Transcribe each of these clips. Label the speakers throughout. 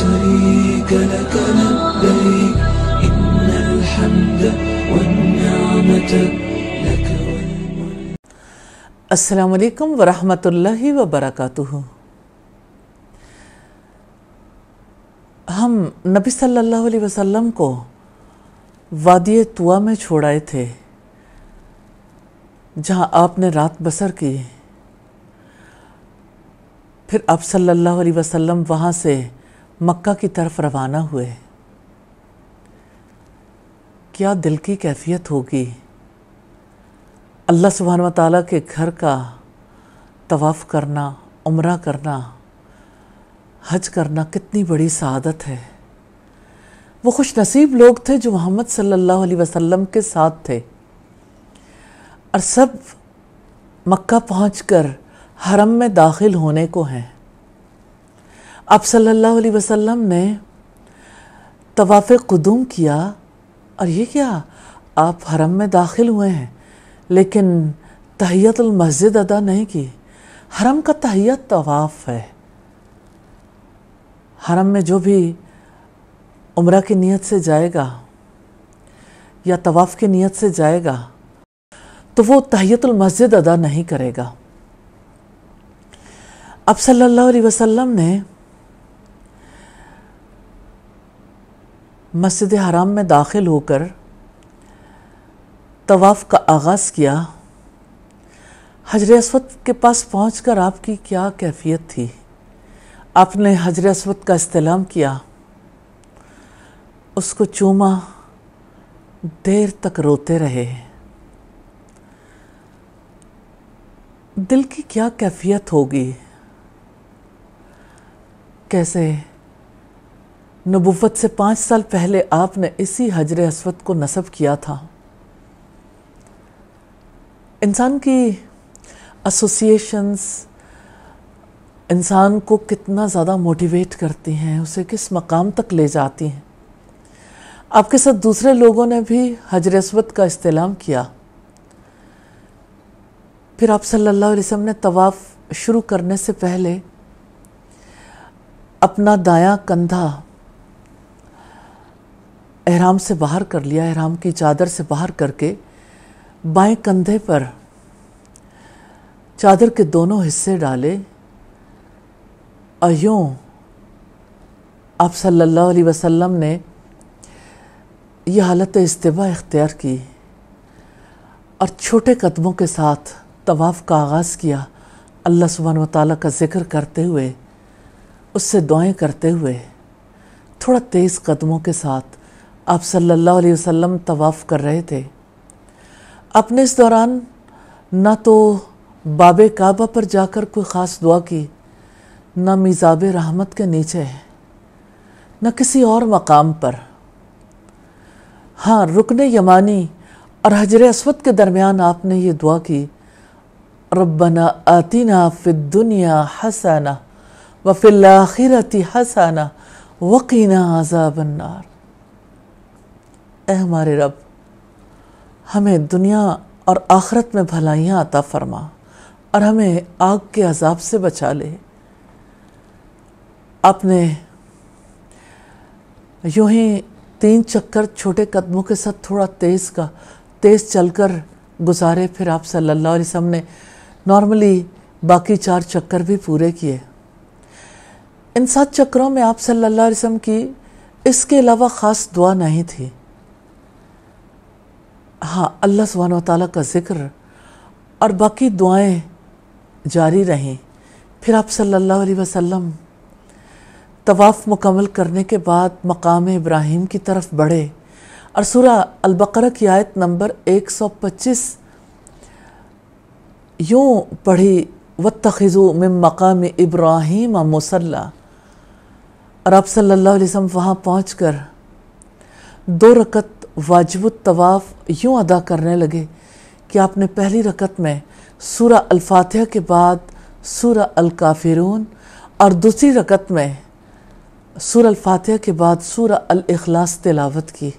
Speaker 1: شريك لك لبيك إن الحمد والنعمة لك हम नबी सल्लल्लाहु अलैहि वसल्लम को वादिय तुआ में छोड़ाए थे जहां आपने रात बसर की फिर आप सल्लल्लाहु अलैहि वसल्लम वहां से मक्का की तरफ रवाना हुए क्या दिल की कैफियत होगी अल्लाह सुबहान ताली के घर का तवाफ़ करना उम्र करना हज करना कितनी बड़ी सआदत है वो खुश नसीब लोग थे जो मोहम्मद सल्लल्लाहु अलैहि वसल्लम के साथ थे और सब मक्का पहुँच कर हरम में दाखिल होने को हैं आप सल्लल्लाहु अलैहि वसल्लम ने तवाफ़ कदूम किया और ये क्या आप हरम में दाखिल हुए हैं लेकिन तहियतुल मस्जिद अदा नहीं की हरम का तहियत तवाफ़ है हरम में जो भी उम्र की नीयत से जाएगा या तवाफ़ की नीयत से जाएगा तो वो तहियतुल मस्जिद अदा नहीं करेगा अब सल्लल्लाहु अलैहि वसल्लम ने मस्जिद हराम में दाखिल होकर तवाफ़ का आगाज़ किया हजर असवद के पास पहुँच कर आपकी क्या कैफियत थी आपने हजर असवद का इस्तेलाम किया उसको चूमा देर तक रोते रहे दिल की क्या कैफियत होगी कैसे नबुवत से पाँच साल पहले आपने इसी हजर असवद को नसब किया था इंसान की एसोसिएशंस इंसान को कितना ज़्यादा मोटिवेट करती हैं उसे किस मकाम तक ले जाती हैं आपके साथ दूसरे लोगों ने भी हजर असवद का इस्तेमाल किया फिर आप सल्लल्लाहु अलैहि वसल्लम ने तवाफ़ शुरू करने से पहले अपना दायां कंधा अहराम से बाहर कर लिया अहराम की चादर से बाहर करके बाएं कंधे पर चादर के दोनों हिस्से डाले अयों आप सल्लल्लाहु अलैहि वसल्लम ने यह हालत इस्तेबा इख्तियार की और छोटे कदमों के साथ तवाफ़ का आगाज़ किया अल्लाह सुबहान ताली का ज़िक्र करते हुए उससे दुआएं करते हुए थोड़ा तेज़ कदमों के साथ आप सल्लल्लाहु अलैहि वसल्लम तवाफ़ कर रहे थे अपने इस दौरान ना तो बाब काबा पर जाकर कोई ख़ास दुआ की ना मिजाब रहमत के नीचे है न किसी और मकाम पर हाँ रुकन यमानी और हजर असवद के दरमियान आपने ये दुआ की रबना आतीना फिर दुनिया हसाना वफ़िल्लाखिरती हसाना वकीना आज़ाबन्नार ए हमारे रब हमें दुनिया और आखरत में भलाइयाँ आता फरमा और हमें आग के अजाब से बचा ले आपने यूं ही तीन चक्कर छोटे कदमों के साथ थोड़ा तेज़ का तेज़ चलकर गुजारे फिर आप सल्लल्लाहु अलैहि वसल्लम ने नॉर्मली बाकी चार चक्कर भी पूरे किए इन सात चक्करों में आप सल्लल्लाहु अलैहि वसल्लम की इसके अलावा ख़ास दुआ नहीं थी हाँ अल्लाह सुबहान ताली का ज़िक्र और बाकी दुआएं जारी रहें फिर आप सल्लल्लाहु अलैहि वसल्लम तवाफ़ मुकम्मल करने के बाद मकाम इब्राहिम की तरफ बढ़े और सूरा अलबकर की आयत नंबर 125 यूँ पढ़ी व तखिज़ु में मकाम इब्राहिम मसल्ला और आप सल्लल्लाहु अलैहि वसल्लम वहाँ पहुँच कर दो रकत वाजिब तवाफ़ यूँ अदा करने लगे कि आपने पहली रकत में सूरा अल्फातह के बाद सूरा अलकाफिरून और दूसरी रकत में सूरा अल्फातह के बाद सूरा अलखलास तिलावत की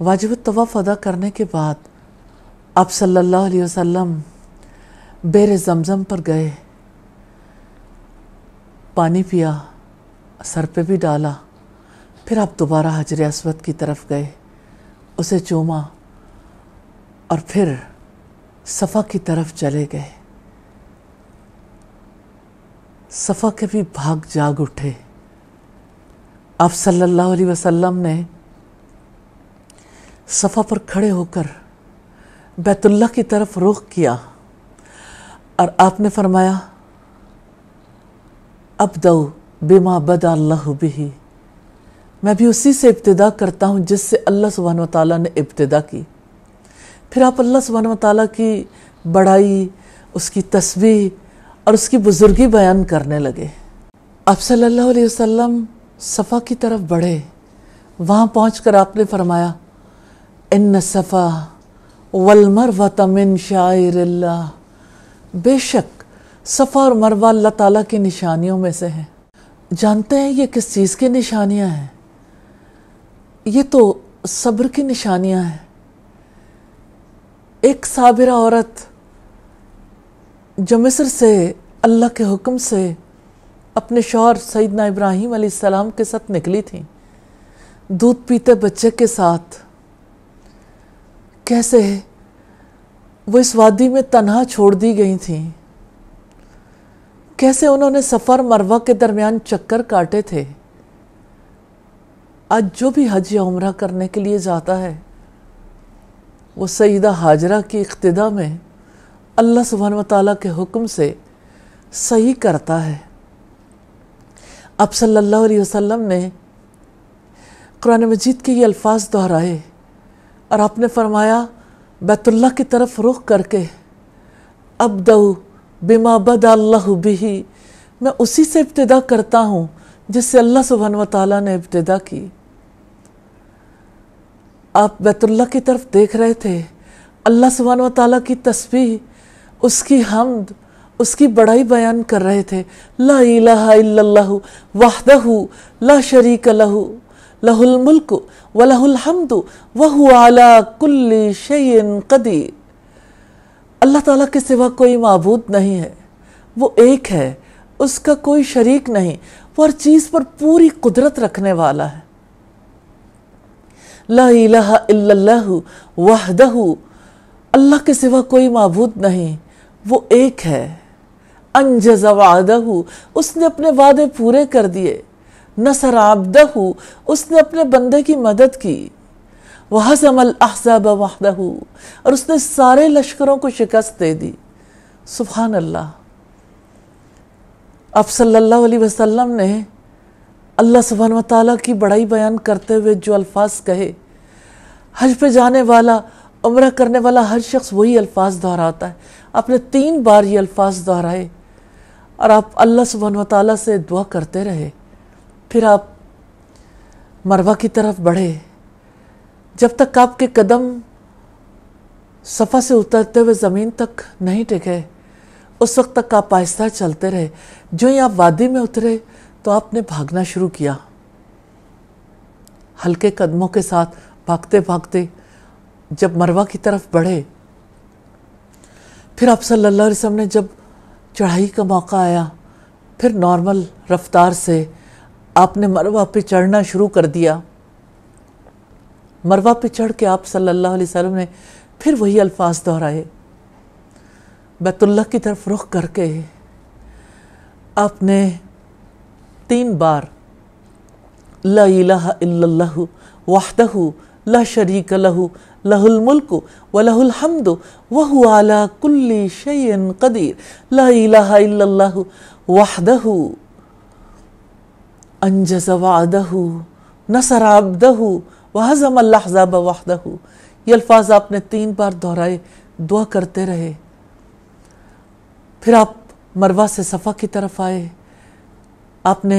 Speaker 1: वाजिब तवाफ़ अदा करने के बाद आप सल्लल्लाहु अलैहि वसल्लम बेर जमज़म पर गए पानी पिया सर पे भी डाला फिर आप दोबारा हजर असवद की तरफ गए उसे चूमा और फिर सफ़ा की तरफ चले गए सफ़ा के भी भाग जाग उठे आप सल्लल्लाहु अलैहि वसल्लम ने सफ़ा पर खड़े होकर बैतुल्ला की तरफ रुख किया और आपने फरमाया अब दो बेमा बदा अल्लाह बिही मैं भी उसी से इब्तदा करता हूँ जिससे अल्लाह सुबहान ताली ने इब्तदा की फिर आप अल्लाह सुबहान ताली की बड़ाई उसकी तस्वीर और उसकी बुज़ुर्गी बयान करने लगे आप सल्लल्लाहु अलैहि वसल्लम सफ़ा की तरफ बढ़े वहाँ पहुँच कर आपने फरमाया इन सफ़ा वलमर व तमिन शायर बेशक सफ़ा और मरवा अल्लाह ताला की निशानियों में से हैं जानते हैं ये किस चीज़ की निशानियाँ हैं ये तो सब्र की निशानियां हैं एक साबिरा औरत जो मिस्र से अल्लाह के हुक्म से अपने शौहर सईदना इब्राहिम सलाम के साथ निकली थी दूध पीते बच्चे के साथ कैसे वो इस वादी में तनहा छोड़ दी गई थी कैसे उन्होंने सफ़र मरवा के दरमियान चक्कर काटे थे आज जो भी हज या उम्र करने के लिए जाता है वो सईदा हाजरा की इक्तदा में अल्लाह सुबहान तला के हुक्म से सही करता है अब सल्लल्लाहु अलैहि वसल्लम ने कुरान मजीद के ये अल्फाज दोहराए और आपने फरमाया बैतुल्ला की तरफ रुख करके अब दऊ बिमा बद अल्लाह मैं उसी से इब्तदा करता हूँ जिससे अल्लाह सुबहान तला ने इब्तदा की आप बैतुल्ला की तरफ देख रहे थे अल्लाह सुबहान ताली की तस्वीर उसकी हमद उसकी बड़ाई बयान कर रहे थे ला इलाहा वाहदहू ला शरीक लहू लहुल मुल्क व लहुल हमद वहु आला कुल्ली शयन कदीर अल्लाह ताला के सिवा कोई मबूद नहीं है वो एक है उसका कोई शरीक नहीं वो हर चीज़ पर पूरी कुदरत रखने वाला है वाह अल्लाह के सिवा कोई मबूद नहीं वो एक है अनजज वादह उसने अपने वादे पूरे कर दिए नसर आबदह उसने अपने बंदे की मदद की वह समल अहसब वाहदह और उसने सारे लश्करों को शिकस्त दे दी सुबहान अल्लाह अब सल्लल्लाहु अलैहि वसल्लम ने अल्लाह सुबहान तला की बड़ाई बयान करते हुए जो अल्फाज कहे हज पे जाने वाला उम्र करने वाला हर शख्स वही अल्फाज दोहराता है आपने तीन बार ये अल्फाज दोहराए और आप अल्लाह सुबहान तला से दुआ करते रहे फिर आप मरवा की तरफ बढ़े जब तक आपके कदम सफ़ा से उतरते हुए ज़मीन तक नहीं टिके उस वक्त तक आप आहिस्ता चलते रहे जो ही आप वादी में उतरे तो आपने भागना शुरू किया हल्के कदमों के साथ भागते भागते जब मरवा की तरफ बढ़े फिर आप सल्लल्लाहु अलैहि वसल्लम ने जब चढ़ाई का मौका आया फिर नॉर्मल रफ्तार से आपने मरवा पे चढ़ना शुरू कर दिया मरवा पे चढ़ के आप सल्लल्लाहु अलैहि वसल्लम ने फिर वही अल्फाज दोहराए बैतुल्ला की तरफ रुख करके आपने तीन बार ला इलाहा वाहदहू शरीक लहू लहुल मुल्क व लहुल हमद वहु आला कुल्ली शयन कदीर ला इलाहा इल्लल्लाह वाहदहू अंजज वहजम अल्लाहजाब वाहदहू ये अल्फाज आपने तीन बार दोहराए दुआ करते रहे फिर आप मरवा से सफ़ा की तरफ आए आपने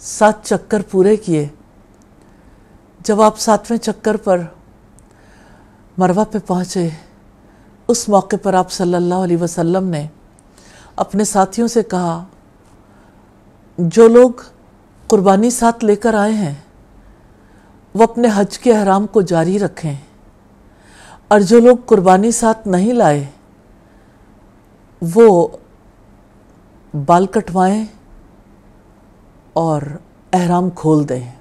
Speaker 1: सात चक्कर पूरे किए जब आप सातवें चक्कर पर मरवा पे पहुँचे उस मौके पर आप सल्लल्लाहु अलैहि वसल्लम ने अपने साथियों से कहा जो लोग कुर्बानी साथ लेकर आए हैं वो अपने हज के अहराम को जारी रखें और जो लोग कुर्बानी साथ नहीं लाए वो बाल कटवाएं और अहराम खोल दें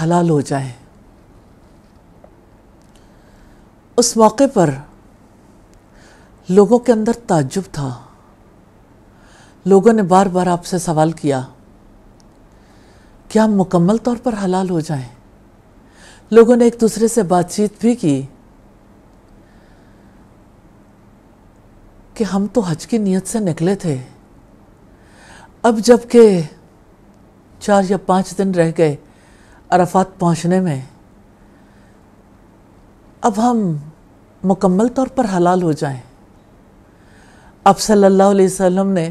Speaker 1: हलाल हो जाए उस मौके पर लोगों के अंदर ताज्जुब था लोगों ने बार बार आपसे सवाल किया क्या हम मुकम्मल तौर पर हलाल हो जाएं? लोगों ने एक दूसरे से बातचीत भी की कि हम तो हज की नीयत से निकले थे अब जबकि चार या पाँच दिन रह गए अरफात पहुँचने में अब हम मुकम्मल तौर पर हलाल हो जाएं। अब सल्लल्लाहु अलैहि वसल्लम ने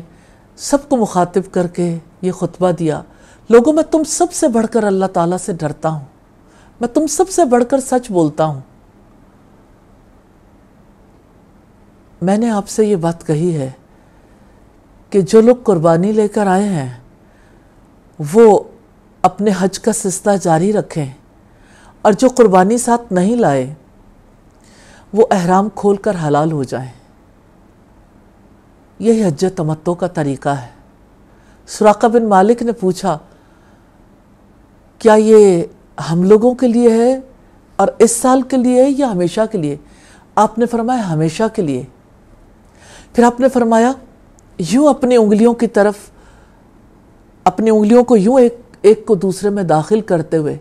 Speaker 1: सबको मुखातिब करके ये खुतबा दिया लोगों मैं तुम सबसे बढ़कर अल्लाह ताला से डरता हूँ मैं तुम सबसे बढ़कर सच बोलता हूँ मैंने आपसे ये बात कही है कि जो लोग कुर्बानी लेकर आए हैं वो अपने हज का सिलसिला जारी रखें और जो कुर्बानी साथ नहीं लाए वो अहराम खोल कर हलाल हो जाए यही हज तमत्तो का तरीका है सुराका बिन मालिक ने पूछा क्या ये हम लोगों के लिए है और इस साल के लिए है या हमेशा के लिए आपने फरमाया हमेशा के लिए फिर आपने फरमाया यूं अपनी उंगलियों की तरफ अपनी उंगलियों को यूं एक एक को दूसरे में दाखिल करते हुए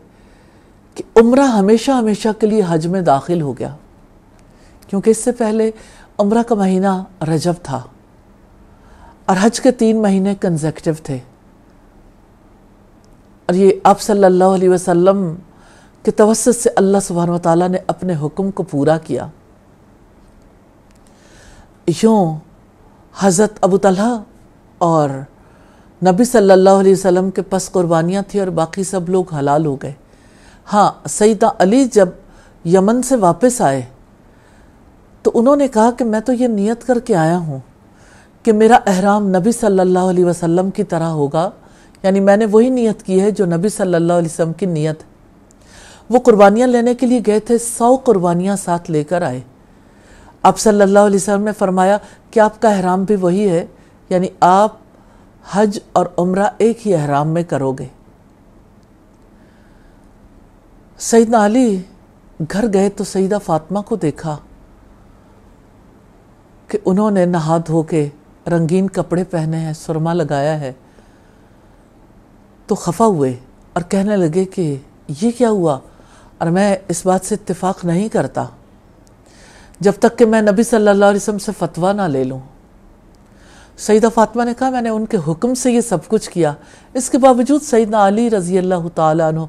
Speaker 1: कि उम्र हमेशा हमेशा के लिए हज में दाखिल हो गया क्योंकि इससे पहले उम्र का महीना रजब था और हज के तीन महीने कंजेक्टिव थे और ये आप सल्लल्लाहु अलैहि वसल्लम के तवसत से अल्लाह सुबहान तला ने अपने हुक्म को पूरा किया यूँ हज़रत अबू तलह और नबी सल्लल्लाहु अलैहि वसल्लम के पास कुर्बानियाँ थी और बाकी सब लोग हलाल हो गए हाँ सईदा अली जब यमन से वापस आए तो उन्होंने कहा कि मैं तो ये नियत करके आया हूँ कि मेरा अहराम नबी सल्लल्लाहु अलैहि वसल्लम की तरह होगा यानी मैंने वही नियत की है जो नबी सल्लल्लाहु अलैहि वसल्लम की नियत वो कुर्बानियाँ लेने के लिए गए थे सौ कुर्बानियाँ साथ लेकर आए आप सल्लल्लाहु अलैहि वसल्लम ने फरमाया कि आपका अहराम भी वही है यानी आप हज और उम्र एक ही अहराम में करोगे सईद अली घर गए तो सईदा फातिमा को देखा कि उन्होंने नहा धो के रंगीन कपड़े पहने हैं सुरमा लगाया है तो खफा हुए और कहने लगे कि ये क्या हुआ और मैं इस बात से इत्तेफाक नहीं करता जब तक कि मैं नबी सल्लल्लाहु अलैहि वसल्लम से फ़तवा ना ले लूँ सईदा फ़ातिमा ने कहा मैंने उनके हुक्म से ये सब कुछ किया इसके बावजूद सईदना अली रज़ी अल्लाह तु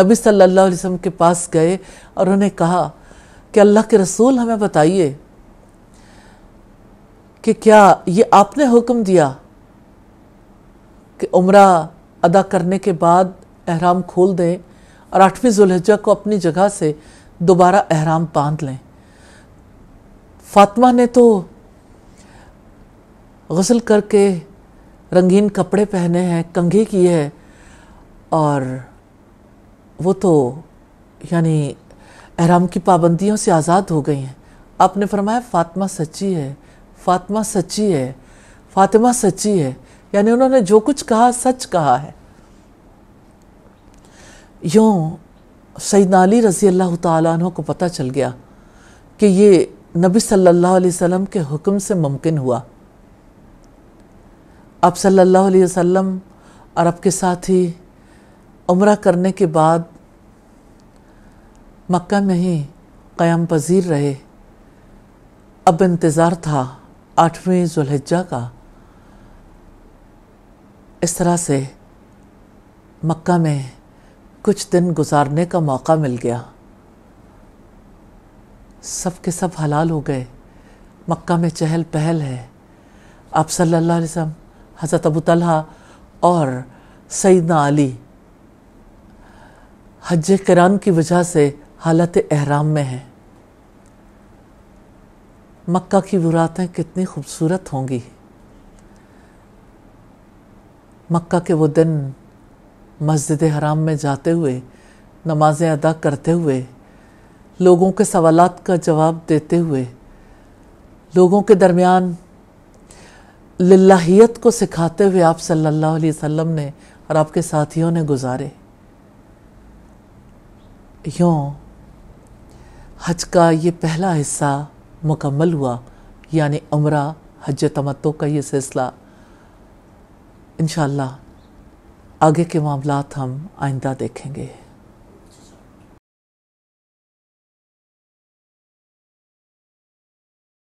Speaker 1: नबी सल्लल्लाहु अलैहि वसल्लम के पास गए और उन्हें कहा कि अल्लाह के रसूल हमें बताइए कि क्या ये आपने हुक्म दिया कि उम्र अदा करने के बाद अहराम खोल दें और आठवीं जुल्हजा को अपनी जगह से दोबारा अहराम बांध लें फातिमा ने तो गसल करके रंगीन कपड़े पहने हैं कंघे की है और वो तो यानी अहराम की पाबंदियों से आज़ाद हो गई हैं आपने फरमाया फातिमा सच्ची है फातिमा सच्ची है फातिमा सच्ची है यानी उन्होंने जो कुछ कहा सच कहा है यूँ सईद अली रज़ी अल्लाह तु को पता चल गया कि ये नबी सल्लल्लाहु अलैहि वसल्लम के हुक्म से मुमकिन हुआ आप सल्लल्लाहु अलैहि वसल्लम और आपके साथी उम्र करने के बाद मक्का में ही क़याम पजीर रहे अब इंतज़ार था आठवीं जुल्हजा का इस तरह से मक्का में कुछ दिन गुजारने का मौका मिल गया सब के सब हलाल हो गए मक्का में चहल पहल है आप सल्लल्लाहु अलैहि वसल्लम हज़रत अबू तलहा और सईदना अली हज करान की वजह से हालत अहराम में है मक्का की बुरातें कितनी खूबसूरत होंगी मक्का के वो दिन मस्जिद हराम में जाते हुए नमाज़ें अदा करते हुए लोगों के सवाल का जवाब देते हुए लोगों के दरमियान लियत को सिखाते हुए आप सल्लल्लाहु अलैहि वसल्लम ने और आपके साथियों ने गुजारे यूँ हज का ये पहला हिस्सा मुकम्मल हुआ यानी उम्र हज तमतों का ये सिलसिला इनशा आगे के मामला हम आइंदा देखेंगे